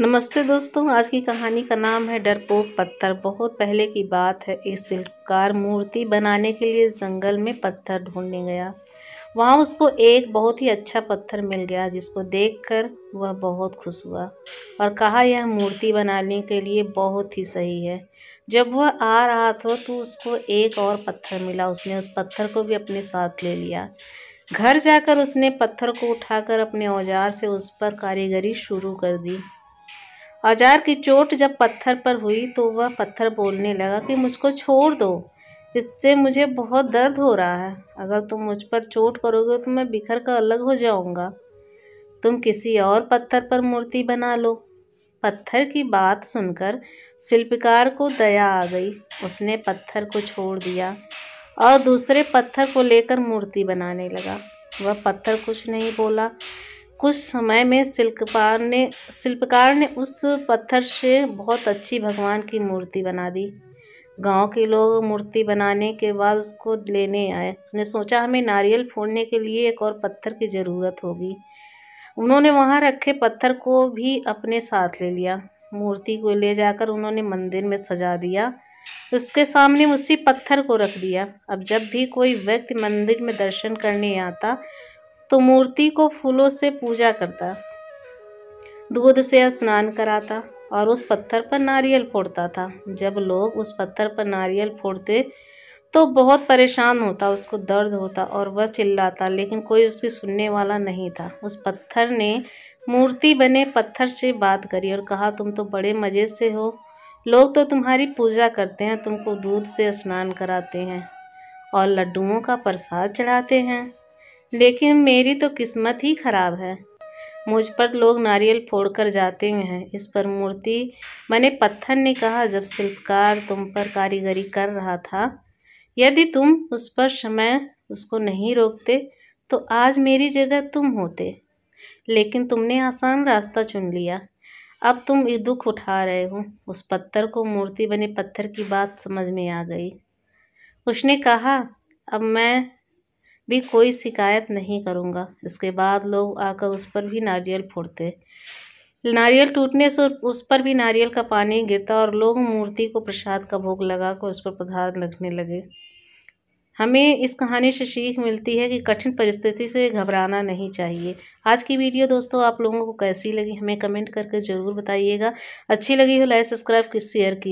नमस्ते दोस्तों आज की कहानी का नाम है डरपोक पत्थर बहुत पहले की बात है एक शिल्पकार मूर्ति बनाने के लिए जंगल में पत्थर ढूंढने गया वहाँ उसको एक बहुत ही अच्छा पत्थर मिल गया जिसको देखकर वह बहुत खुश हुआ और कहा यह मूर्ति बनाने के लिए बहुत ही सही है जब वह आ रहा था तो उसको एक और पत्थर मिला उसने उस पत्थर को भी अपने साथ ले लिया घर जाकर उसने पत्थर को उठाकर अपने औजार से उस पर कारीगरी शुरू कर दी औजार की चोट जब पत्थर पर हुई तो वह पत्थर बोलने लगा कि मुझको छोड़ दो इससे मुझे बहुत दर्द हो रहा है अगर तुम मुझ पर चोट करोगे तो मैं बिखर कर अलग हो जाऊंगा तुम किसी और पत्थर पर मूर्ति बना लो पत्थर की बात सुनकर शिल्पकार को दया आ गई उसने पत्थर को छोड़ दिया और दूसरे पत्थर को लेकर मूर्ति बनाने लगा वह पत्थर कुछ नहीं बोला कुछ समय में शिल्पकार ने शिल्पकार ने उस पत्थर से बहुत अच्छी भगवान की मूर्ति बना दी गांव के लोग मूर्ति बनाने के बाद उसको लेने आए उसने सोचा हमें नारियल फोड़ने के लिए एक और पत्थर की ज़रूरत होगी उन्होंने वहाँ रखे पत्थर को भी अपने साथ ले लिया मूर्ति को ले जाकर उन्होंने मंदिर में सजा दिया उसके सामने उसी पत्थर को रख दिया अब जब भी कोई व्यक्ति मंदिर में दर्शन करने आता तो मूर्ति को फूलों से पूजा करता दूध से स्नान कराता और उस पत्थर पर नारियल फोड़ता था जब लोग उस पत्थर पर नारियल फोड़ते तो बहुत परेशान होता उसको दर्द होता और वह चिल्लाता लेकिन कोई उसकी सुनने वाला नहीं था उस पत्थर ने मूर्ति बने पत्थर से बात करी और कहा तुम तो बड़े मज़े से हो लोग तो तुम्हारी पूजा करते हैं तुमको दूध से स्नान कराते हैं और लड्डुओं का प्रसाद चढ़ाते हैं लेकिन मेरी तो किस्मत ही ख़राब है मुझ पर लोग नारियल फोड़ कर जाते हैं इस पर मूर्ति बने पत्थर ने कहा जब शिल्पकार तुम पर कारीगरी कर रहा था यदि तुम उस पर समय उसको नहीं रोकते तो आज मेरी जगह तुम होते लेकिन तुमने आसान रास्ता चुन लिया अब तुम दुख उठा रहे हो उस पत्थर को मूर्ति बने पत्थर की बात समझ में आ गई उसने कहा अब मैं भी कोई शिकायत नहीं करूँगा इसके बाद लोग आकर उस पर भी नारियल फोड़ते नारियल टूटने से उस पर भी नारियल का पानी गिरता और लोग मूर्ति को प्रसाद का भोग लगा कर उस पर पदार्थ रखने लगे हमें इस कहानी से सीख मिलती है कि कठिन परिस्थिति से घबराना नहीं चाहिए आज की वीडियो दोस्तों आप लोगों को कैसी लगी हमें कमेंट करके ज़रूर बताइएगा अच्छी लगी हो लाइक सब्सक्राइब शेयर की